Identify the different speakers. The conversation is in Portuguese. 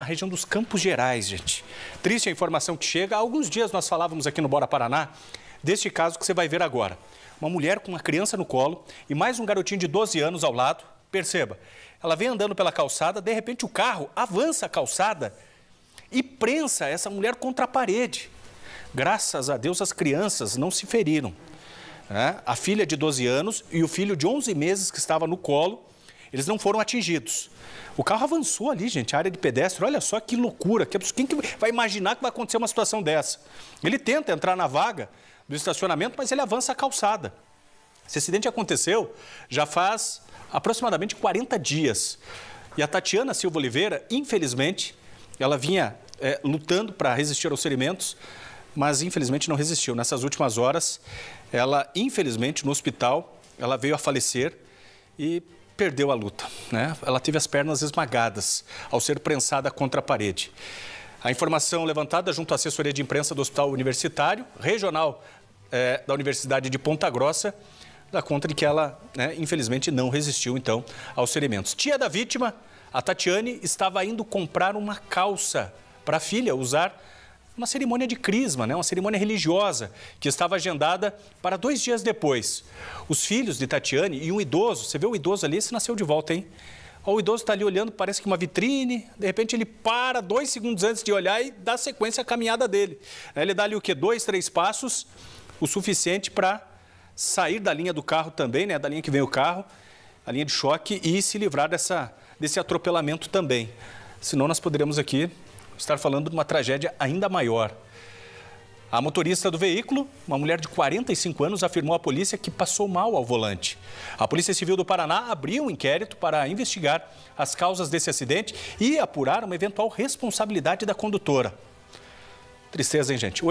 Speaker 1: Na região dos Campos Gerais, gente. Triste a informação que chega. Há alguns dias nós falávamos aqui no Bora Paraná deste caso que você vai ver agora. Uma mulher com uma criança no colo e mais um garotinho de 12 anos ao lado. Perceba, ela vem andando pela calçada, de repente o carro avança a calçada e prensa essa mulher contra a parede. Graças a Deus as crianças não se feriram. Né? A filha de 12 anos e o filho de 11 meses que estava no colo eles não foram atingidos. O carro avançou ali, gente, a área de pedestre. Olha só que loucura. Quem que vai imaginar que vai acontecer uma situação dessa? Ele tenta entrar na vaga do estacionamento, mas ele avança a calçada. Esse acidente aconteceu já faz aproximadamente 40 dias. E a Tatiana Silva Oliveira, infelizmente, ela vinha é, lutando para resistir aos ferimentos, mas infelizmente não resistiu. Nessas últimas horas, ela, infelizmente, no hospital, ela veio a falecer e perdeu a luta. Né? Ela teve as pernas esmagadas ao ser prensada contra a parede. A informação levantada junto à assessoria de imprensa do Hospital Universitário Regional eh, da Universidade de Ponta Grossa dá conta de que ela, né, infelizmente, não resistiu, então, aos ferimentos. Tia da vítima, a Tatiane, estava indo comprar uma calça para a filha usar uma cerimônia de crisma, né? uma cerimônia religiosa, que estava agendada para dois dias depois. Os filhos de Tatiane e um idoso, você vê o idoso ali, se nasceu de volta, hein? o idoso está ali olhando, parece que uma vitrine, de repente ele para dois segundos antes de olhar e dá sequência à caminhada dele. Ele dá ali o quê? Dois, três passos, o suficiente para sair da linha do carro também, né? da linha que vem o carro, a linha de choque e se livrar dessa, desse atropelamento também. Senão nós poderíamos aqui estar falando de uma tragédia ainda maior. A motorista do veículo, uma mulher de 45 anos, afirmou à polícia que passou mal ao volante. A Polícia Civil do Paraná abriu um inquérito para investigar as causas desse acidente e apurar uma eventual responsabilidade da condutora. Tristeza, hein, gente?